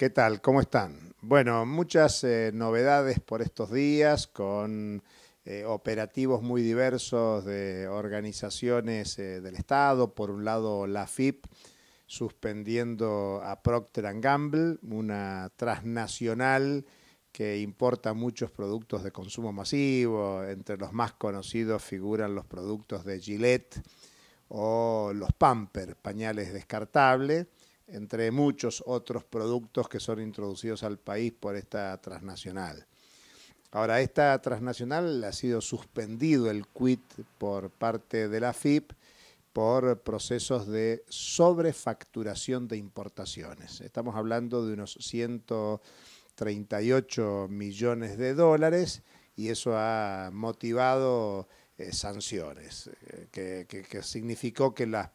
¿Qué tal? ¿Cómo están? Bueno, muchas eh, novedades por estos días con eh, operativos muy diversos de organizaciones eh, del Estado. Por un lado, la FIP suspendiendo a Procter Gamble, una transnacional que importa muchos productos de consumo masivo. Entre los más conocidos figuran los productos de Gillette o los Pampers, pañales descartables entre muchos otros productos que son introducidos al país por esta transnacional. Ahora, esta transnacional ha sido suspendido el quit por parte de la FIP por procesos de sobrefacturación de importaciones. Estamos hablando de unos 138 millones de dólares y eso ha motivado eh, sanciones, eh, que, que significó que las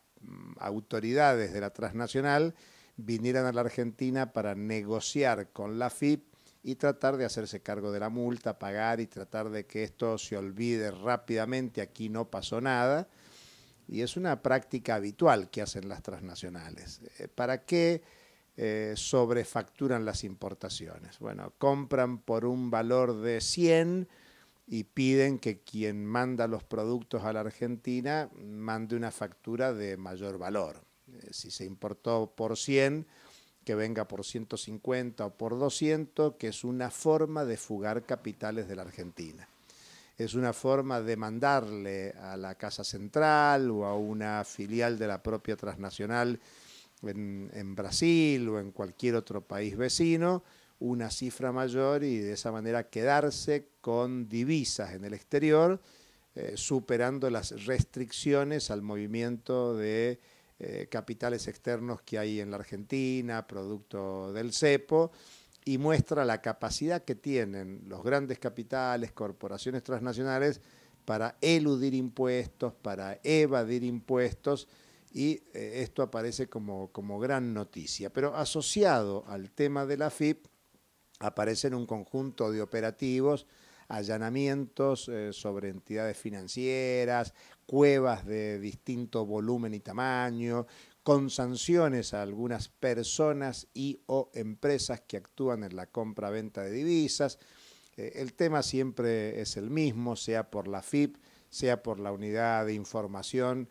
autoridades de la transnacional vinieran a la Argentina para negociar con la FIP y tratar de hacerse cargo de la multa, pagar y tratar de que esto se olvide rápidamente, aquí no pasó nada. Y es una práctica habitual que hacen las transnacionales. Eh, ¿Para qué eh, sobrefacturan las importaciones? Bueno, compran por un valor de 100 y piden que quien manda los productos a la Argentina mande una factura de mayor valor. Eh, si se importó por 100, que venga por 150 o por 200, que es una forma de fugar capitales de la Argentina. Es una forma de mandarle a la Casa Central o a una filial de la propia transnacional en, en Brasil o en cualquier otro país vecino, una cifra mayor y de esa manera quedarse con divisas en el exterior, eh, superando las restricciones al movimiento de eh, capitales externos que hay en la Argentina, producto del CEPO, y muestra la capacidad que tienen los grandes capitales, corporaciones transnacionales, para eludir impuestos, para evadir impuestos, y eh, esto aparece como, como gran noticia. Pero asociado al tema de la FIP, aparecen un conjunto de operativos, allanamientos eh, sobre entidades financieras, cuevas de distinto volumen y tamaño, con sanciones a algunas personas y o empresas que actúan en la compra-venta de divisas. Eh, el tema siempre es el mismo, sea por la FIP, sea por la unidad de información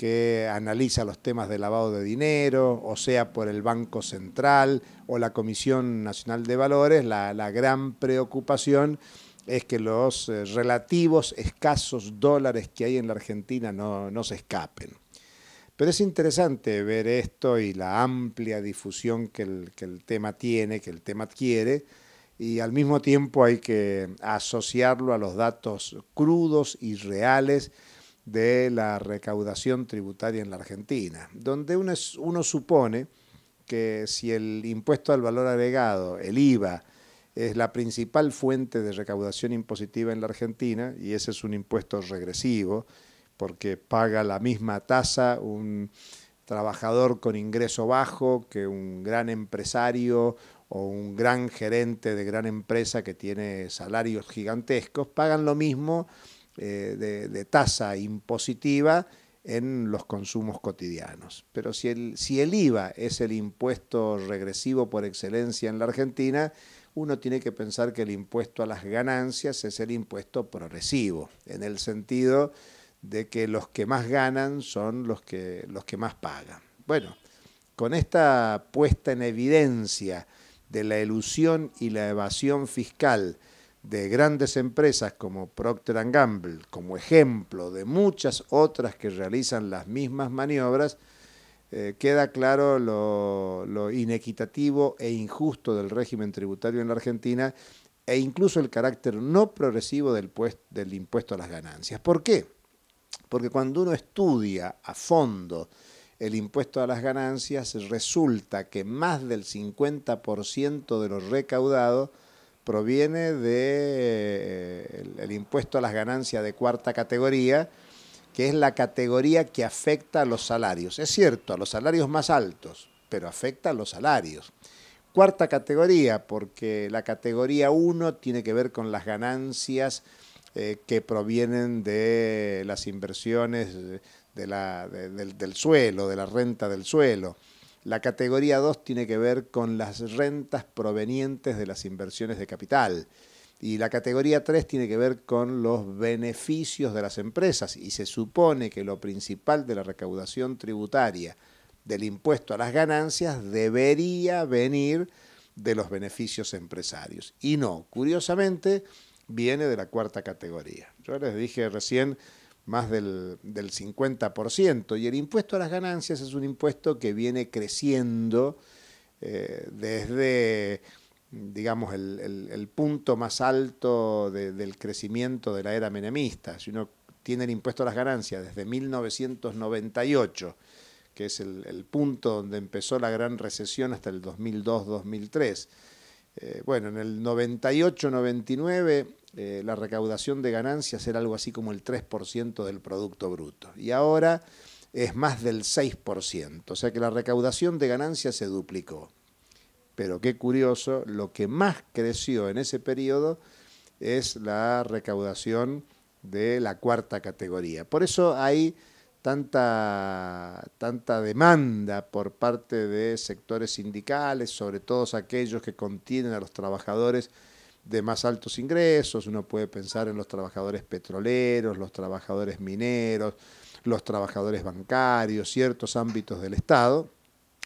que analiza los temas de lavado de dinero, o sea, por el Banco Central o la Comisión Nacional de Valores, la, gran preocupación es que los eh, relativos escasos dólares que hay en la Argentina no, se escapen. Pero es interesante ver esto y la amplia difusión que el, que el tema tiene, que el tema adquiere, y al mismo tiempo hay que asociarlo a los datos crudos y reales, de la recaudación tributaria en la Argentina, donde uno, supone que si el impuesto al valor agregado, el IVA, es la principal fuente de recaudación impositiva en la Argentina, y ese es un impuesto regresivo, porque paga la misma tasa un trabajador con ingreso bajo que un gran empresario o un gran gerente de gran empresa que tiene salarios gigantescos, pagan lo mismo eh, de, tasa impositiva en los consumos cotidianos. Pero si el, IVA es el impuesto regresivo por excelencia en la Argentina, uno tiene que pensar que el impuesto a las ganancias es el impuesto progresivo, en el sentido de que los que más ganan son los que, los que más pagan. Bueno, con esta puesta en evidencia de la elusión y la evasión fiscal, de grandes empresas como Procter Gamble, como ejemplo de muchas otras que realizan las mismas maniobras, eh, queda claro lo, inequitativo e injusto del régimen tributario en la Argentina e incluso el carácter no progresivo del, del impuesto a las ganancias. ¿Por qué? Porque cuando uno estudia a fondo el impuesto a las ganancias, resulta que más del 50% de lo recaudado proviene del de, eh, el impuesto a las ganancias de cuarta categoría, que es la categoría que afecta a los salarios. Es cierto, a los salarios más altos, pero afecta a los salarios. Cuarta categoría, porque la categoría 1 tiene que ver con las ganancias eh, que provienen de las inversiones del suelo, de la renta del suelo. La categoría 2 tiene que ver con las rentas provenientes de las inversiones de capital. Y la categoría 3 tiene que ver con los beneficios de las empresas. Y se supone que lo principal de la recaudación tributaria del impuesto a las ganancias debería venir de los beneficios empresarios. Y no, curiosamente, viene de la cuarta categoría. Yo les dije recién más del, 50%, y el impuesto a las ganancias es un impuesto que viene creciendo eh, desde digamos, el, punto más alto del crecimiento de la era menemista. Si uno tiene el impuesto a las ganancias desde 1998, que es el, punto donde empezó la gran recesión hasta el 2002-2003. Eh, bueno, en el 98-99 eh, la recaudación de ganancias era algo así como el 3% del Producto Bruto. Y ahora es más del 6%, o sea que la recaudación de ganancias se duplicó. Pero qué curioso, lo que más creció en ese periodo es la recaudación de la cuarta categoría. Por eso hay tanta, tanta demanda por parte de sectores sindicales, sobre todo aquellos que contienen a los trabajadores de más altos ingresos, uno puede pensar en los trabajadores petroleros, los trabajadores mineros, los trabajadores bancarios, ciertos ámbitos del Estado,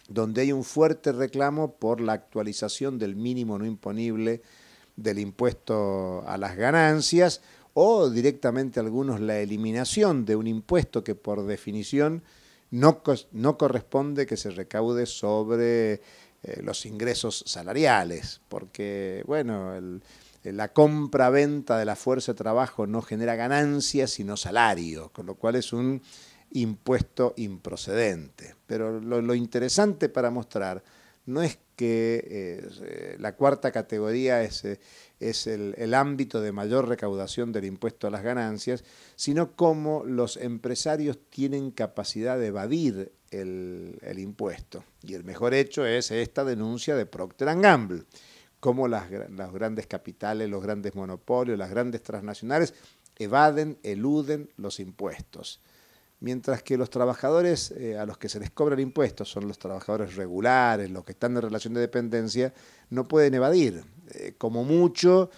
donde hay un fuerte reclamo por la actualización del mínimo no imponible del impuesto a las ganancias o directamente algunos la eliminación de un impuesto que por definición no, no corresponde que se recaude sobre eh, los ingresos salariales, porque, bueno, la compra-venta de la fuerza de trabajo no genera ganancias, sino salario, con lo cual es un impuesto improcedente. Pero lo, interesante para mostrar no es que eh, eh, la cuarta categoría es, es el, el, ámbito de mayor recaudación del impuesto a las ganancias, sino cómo los empresarios tienen capacidad de evadir el, impuesto. Y el mejor hecho es esta denuncia de Procter Gamble, cómo las, las grandes capitales, los grandes monopolios, las grandes transnacionales evaden, eluden los impuestos mientras que los trabajadores eh, a los que se les cobra el impuesto son los trabajadores regulares, los que están en relación de dependencia, no pueden evadir. Eh, como mucho,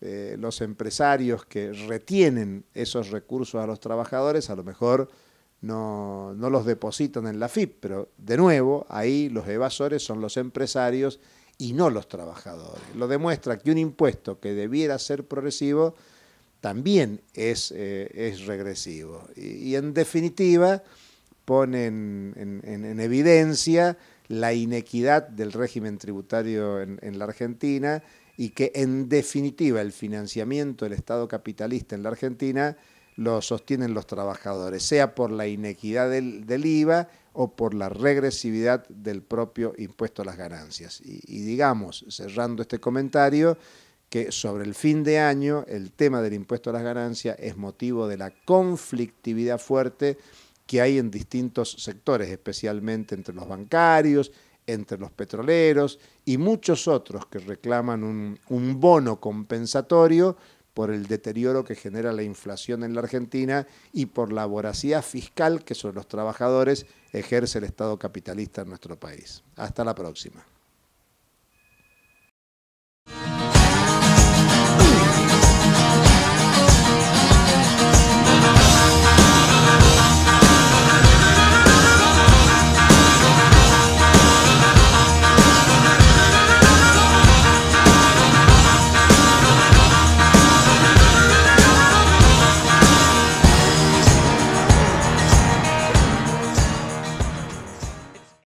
eh, los empresarios que retienen esos recursos a los trabajadores, a lo mejor no, los depositan en la FIP, pero de nuevo, ahí los evasores son los empresarios y no los trabajadores. Lo demuestra que un impuesto que debiera ser progresivo también es, eh, regresivo. Y, en definitiva pone en, evidencia la inequidad del régimen tributario en la Argentina y que en definitiva el financiamiento del Estado capitalista en la Argentina lo sostienen los trabajadores, sea por la inequidad del, IVA o por la regresividad del propio impuesto a las ganancias. Y, digamos, cerrando este comentario, que sobre el fin de año el tema del impuesto a las ganancias es motivo de la conflictividad fuerte que hay en distintos sectores, especialmente entre los bancarios, entre los petroleros y muchos otros que reclaman un bono compensatorio por el deterioro que genera la inflación en la Argentina y por la voracidad fiscal que sobre los trabajadores ejerce el Estado capitalista en nuestro país. Hasta la próxima.